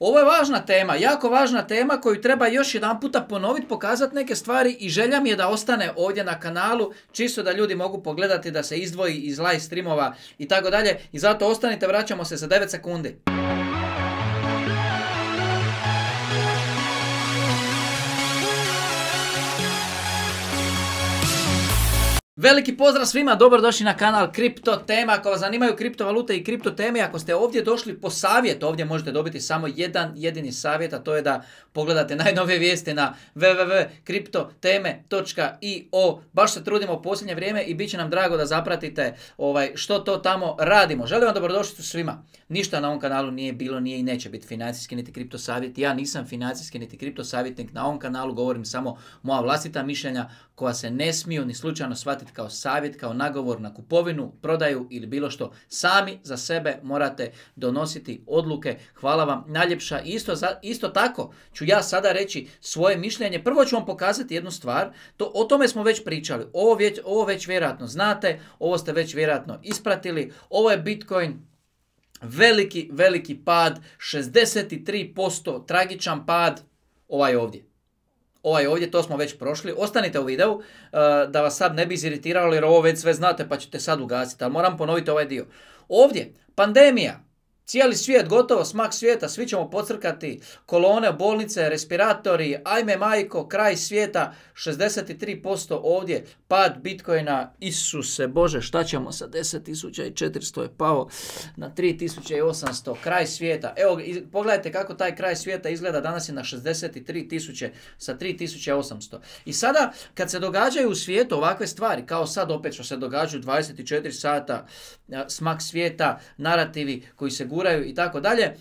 Ovo je važna tema, jako važna tema koju treba još jedan puta ponoviti, pokazati neke stvari i želja mi je da ostane ovdje na kanalu, čisto da ljudi mogu pogledati da se izdvoji iz live streamova i tako dalje. I zato ostanite, vraćamo se za 9 sekundi. Veliki pozdrav svima, dobrodošli na kanal Kripto Tema. Ako vas zanimaju kriptovalute i kripto teme, ako ste ovdje došli po savjet, ovdje možete dobiti samo jedan jedini savjet, a to je da pogledate najnove vijesti na www.kriptoteme.io. Baš se trudimo u posljednje vrijeme i bit će nam drago da zapratite ovaj, što to tamo radimo. Želim vam dobrodošlicu svima. Ništa na ovom kanalu nije bilo, nije i neće biti financijski niti kripto savjet. Ja nisam financijski niti kripto savjetnik. Na ovom kanalu govorim samo moja vlastita mišljenja koja se ne smiju ni slučajno shvatiti kao savjet, kao nagovor na kupovinu, prodaju ili bilo što. Sami za sebe morate donositi odluke. Hvala vam najljepša. Isto, isto tako ću ja sada reći svoje mišljenje. Prvo ću vam pokazati jednu stvar. To, o tome smo već pričali. Ovo već, ovo već vjerojatno znate. Ovo ste već vjerojatno ispratili. Ovo je Bitcoin veliki, veliki pad. 63% tragičan pad. Ovaj ovdje ovaj ovdje, to smo već prošli. Ostanite u videu uh, da vas sad ne bi iziritiralo jer ovo već sve znate pa ćete sad ugasiti, ali moram ponoviti ovaj dio. Ovdje, pandemija, Cijeli svijet, gotovo smak svijeta, svi ćemo pocrkati kolone, bolnice, respiratori, ajme majko, kraj svijeta, 63% ovdje, pad Bitcoina, Isuse Bože, šta ćemo sa 10.400 je pao na 3.800, kraj svijeta. Evo, pogledajte kako taj kraj svijeta izgleda, danas je na 63.000 sa 3.800. I sada, kad se događaju u svijetu ovakve stvari, kao sad opet što se događaju 24 sata, smak svijeta, narativi koji se guraju i tako dalje.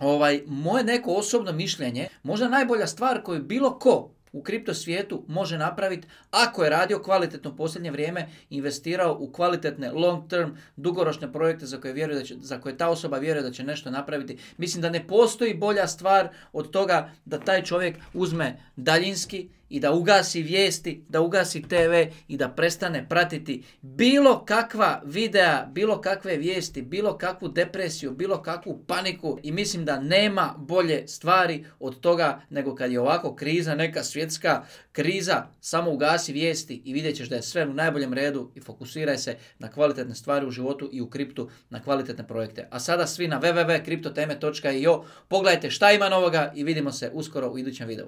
Ovaj, moje neko osobno mišljenje, možda najbolja stvar koju bilo ko u kripto svijetu može napraviti ako je radio kvalitetno posljednje vrijeme, investirao u kvalitetne long term, dugoročne projekte za koje, vjeruje za koje ta osoba vjeruje da će nešto napraviti. Mislim da ne postoji bolja stvar od toga da taj čovjek uzme daljinski i da ugasi vijesti, da ugasi TV i da prestane pratiti bilo kakva videa, bilo kakve vijesti, bilo kakvu depresiju, bilo kakvu paniku i mislim da nema bolje stvari od toga nego kad je ovako kriza, neka svjetska kriza, samo ugasi vijesti i vidjet ćeš da je sve u najboljem redu i fokusiraj se na kvalitetne stvari u životu i u kriptu, na kvalitetne projekte. A sada svi na www.kriptoteme.io pogledajte šta ima novoga i vidimo se uskoro u idućem videu.